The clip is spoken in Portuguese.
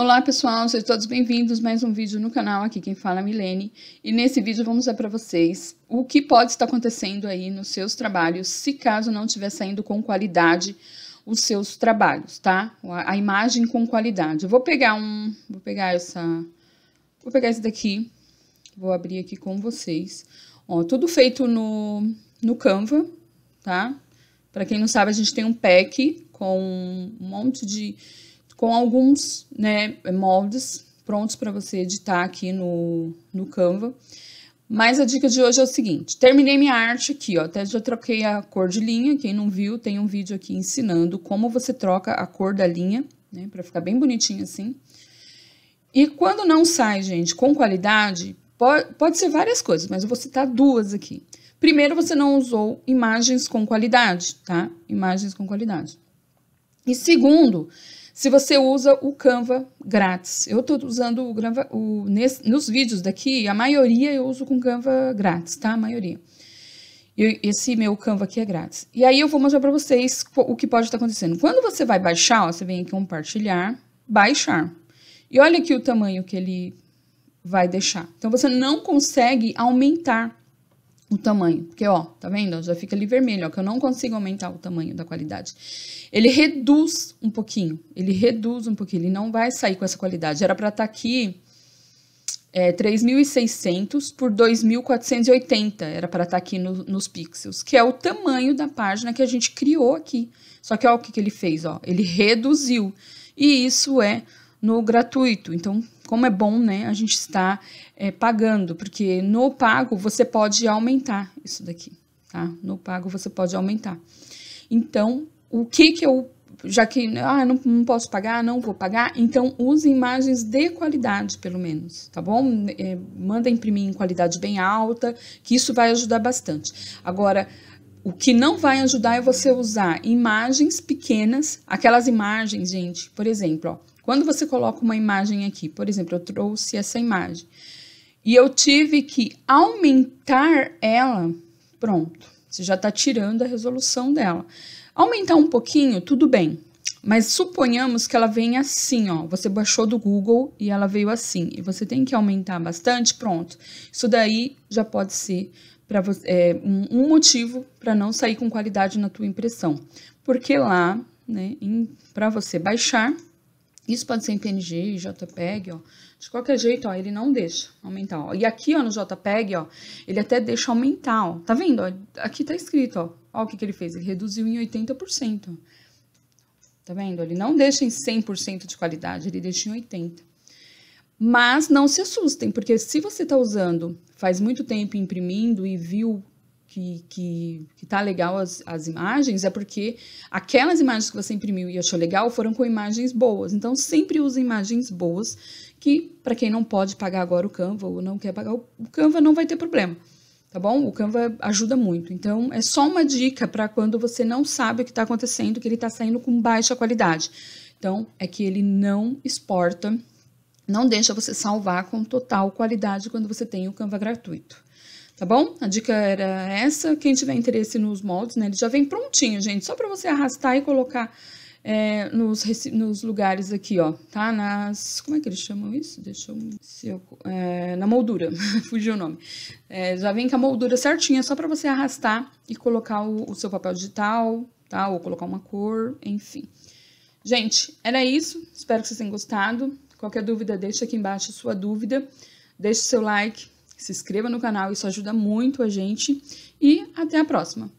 Olá pessoal, sejam todos bem-vindos mais um vídeo no canal, aqui quem fala é Milene e nesse vídeo vamos dar para vocês o que pode estar acontecendo aí nos seus trabalhos se caso não estiver saindo com qualidade os seus trabalhos, tá? A imagem com qualidade. Eu vou pegar um, vou pegar essa, vou pegar esse daqui, vou abrir aqui com vocês. Ó, tudo feito no, no Canva, tá? Para quem não sabe, a gente tem um pack com um monte de com alguns né, moldes prontos para você editar aqui no, no Canva. Mas a dica de hoje é o seguinte, terminei minha arte aqui, ó, até já troquei a cor de linha, quem não viu, tem um vídeo aqui ensinando como você troca a cor da linha, né, para ficar bem bonitinho assim. E quando não sai, gente, com qualidade, pode, pode ser várias coisas, mas eu vou citar duas aqui. Primeiro, você não usou imagens com qualidade, tá? Imagens com qualidade. E segundo, se você usa o Canva grátis, eu estou usando o Canva, o, nesse, nos vídeos daqui, a maioria eu uso com Canva grátis, tá? A maioria. Eu, esse meu Canva aqui é grátis. E aí eu vou mostrar para vocês o que pode estar tá acontecendo. Quando você vai baixar, ó, você vem em compartilhar, baixar. E olha aqui o tamanho que ele vai deixar. Então, você não consegue aumentar o tamanho, porque ó, tá vendo? Já fica ali vermelho, ó, que eu não consigo aumentar o tamanho da qualidade. Ele reduz um pouquinho, ele reduz um pouquinho, ele não vai sair com essa qualidade. Era para estar tá aqui é, 3.600 por 2.480, era para estar tá aqui no, nos pixels, que é o tamanho da página que a gente criou aqui. Só que ó, o que, que ele fez, ó, ele reduziu. E isso é no gratuito. Então, como é bom, né? A gente está é, pagando, porque no pago você pode aumentar isso daqui, tá? No pago você pode aumentar. Então, o que que eu já que ah, não, não posso pagar, não vou pagar, então use imagens de qualidade, pelo menos, tá bom? É, manda imprimir em qualidade bem alta, que isso vai ajudar bastante. Agora, o que não vai ajudar é você usar imagens pequenas, aquelas imagens, gente, por exemplo, ó, quando você coloca uma imagem aqui, por exemplo, eu trouxe essa imagem e eu tive que aumentar ela, pronto, você já está tirando a resolução dela. Aumentar um pouquinho, tudo bem, mas suponhamos que ela venha assim, ó. Você baixou do Google e ela veio assim. E você tem que aumentar bastante, pronto. Isso daí já pode ser para é, um, um, motivo para não sair com qualidade na tua impressão, porque lá, né, para você baixar, isso pode ser em PNG, JPEG, ó. De qualquer jeito, ó, ele não deixa aumentar, ó. E aqui, ó, no JPEG, ó, ele até deixa aumentar, ó. Tá vendo? aqui tá escrito, ó. Ó o que que ele fez, ele reduziu em 80%. Tá vendo? Ele não deixa em 100% de qualidade, ele deixa em 80%. Mas não se assustem, porque se você está usando faz muito tempo imprimindo e viu que, que, que tá legal as, as imagens é porque aquelas imagens que você imprimiu e achou legal foram com imagens boas. Então, sempre use imagens boas, que para quem não pode pagar agora o Canva ou não quer pagar o Canva, não vai ter problema, tá bom? O Canva ajuda muito. Então, é só uma dica para quando você não sabe o que está acontecendo, que ele está saindo com baixa qualidade. Então, é que ele não exporta, não deixa você salvar com total qualidade quando você tem o Canva gratuito tá bom? A dica era essa. Quem tiver interesse nos moldes, né? Ele já vem prontinho, gente, só para você arrastar e colocar é, nos, nos, lugares aqui, ó, tá? Nas, como é que eles chamam isso? Deixa eu, eu é, na moldura, fugiu o nome. É, já vem com a moldura certinha, só para você arrastar e colocar o, o seu papel digital, tá? Ou colocar uma cor, enfim. Gente, era isso. Espero que vocês tenham gostado. Qualquer dúvida, deixa aqui embaixo a sua dúvida. Deixe seu like, se inscreva no canal, isso ajuda muito a gente. E até a próxima!